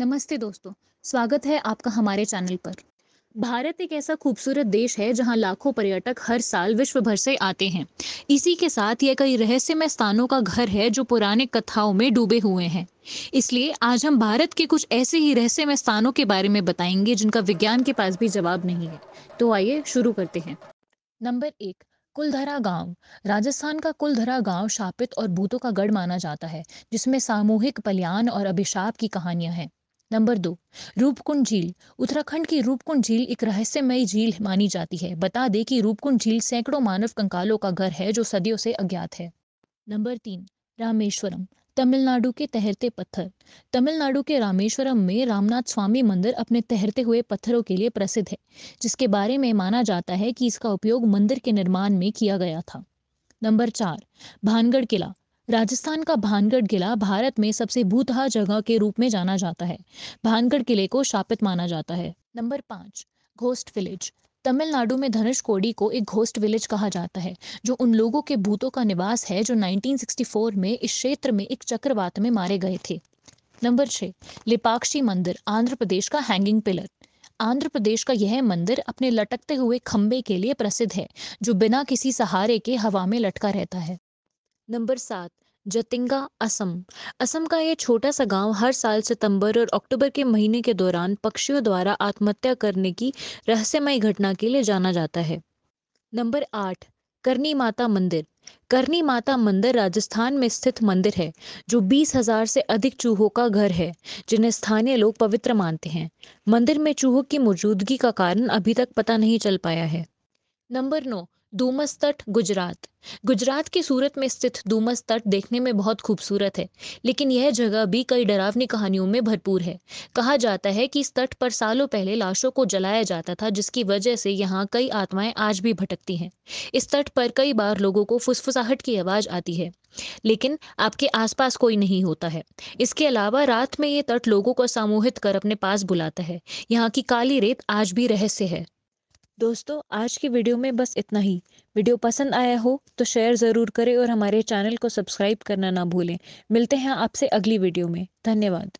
नमस्ते दोस्तों स्वागत है आपका हमारे चैनल पर भारत एक ऐसा खूबसूरत देश है जहां लाखों पर्यटक हर साल विश्व भर से आते हैं इसी के साथ यह कई रहस्यमय स्थानों का घर है जो पुराने कथाओं में डूबे हुए हैं इसलिए आज हम भारत के कुछ ऐसे ही रहस्यमय स्थानों के बारे में बताएंगे जिनका विज्ञान के पास भी जवाब नहीं है तो आइए शुरू करते हैं नंबर एक कुलधरा गांव राजस्थान का कुलधरा गांव शापित और भूतों का गढ़ माना जाता है जिसमें सामूहिक पलियान और अभिशाप की कहानियां हैं नंबर दो रूपकुंड झील उत्तराखंड की रूपकुंड झील एक रहस्यमयी झील मानी जाती है बता दें कि रूपकुंड झील सैकड़ों मानव कंकालों का घर है जो सदियों से अज्ञात है नंबर तीन रामेश्वरम तमिलनाडु के तहरते पत्थर तमिलनाडु के रामेश्वरम में रामनाथ स्वामी मंदिर अपने तहरते हुए पत्थरों के लिए प्रसिद्ध है जिसके बारे में माना जाता है कि इसका उपयोग मंदिर के निर्माण में किया गया था नंबर चार भानगढ़ किला राजस्थान का भानगढ़ किला भारत में सबसे भूतहा जगह के रूप में जाना जाता है भानगढ़ किले को शापित माना जाता है नंबर पाँच घोस्ट विलेज तमिलनाडु में धनुष कोडी को एक घोस्ट विलेज कहा जाता है जो उन लोगों के भूतों का निवास है जो 1964 में इस क्षेत्र में एक चक्रवात में मारे गए थे नंबर छः लिपाक्षी मंदिर आंध्र प्रदेश का हैंगिंग पिलर आंध्र प्रदेश का यह मंदिर अपने लटकते हुए खम्बे के लिए प्रसिद्ध है जो बिना किसी सहारे के हवा में लटका रहता है नंबर सात जतिंगा असम असम का यह छोटा सा गांव हर साल सितंबर और अक्टूबर के महीने के दौरान पक्षियों द्वारा आत्महत्या करने की रहस्यमय घटना के लिए जाना जाता है नंबर आठ करनी माता मंदिर करनी माता मंदिर राजस्थान में स्थित मंदिर है जो बीस हजार से अधिक चूहों का घर है जिन्हें स्थानीय लोग पवित्र मानते हैं मंदिर में चूहों की मौजूदगी का कारण अभी तक पता नहीं चल पाया है नंबर नौ डूमस तट गुजरात गुजरात के सूरत में स्थित डूमस तट देखने में बहुत खूबसूरत है लेकिन यह जगह भी कई डरावनी कहानियों में भरपूर है कहा जाता है कि इस तट पर सालों पहले लाशों को जलाया जाता था जिसकी वजह से यहाँ कई आत्माएं आज भी भटकती हैं इस तट पर कई बार लोगों को फुसफुसाहट की आवाज आती है लेकिन आपके आसपास कोई नहीं होता है इसके अलावा रात में ये तट लोगों को सामूहित कर अपने पास बुलाता है यहाँ की काली रेत आज भी रहस्य है दोस्तों आज की वीडियो में बस इतना ही वीडियो पसंद आया हो तो शेयर ज़रूर करें और हमारे चैनल को सब्सक्राइब करना ना भूलें मिलते हैं आपसे अगली वीडियो में धन्यवाद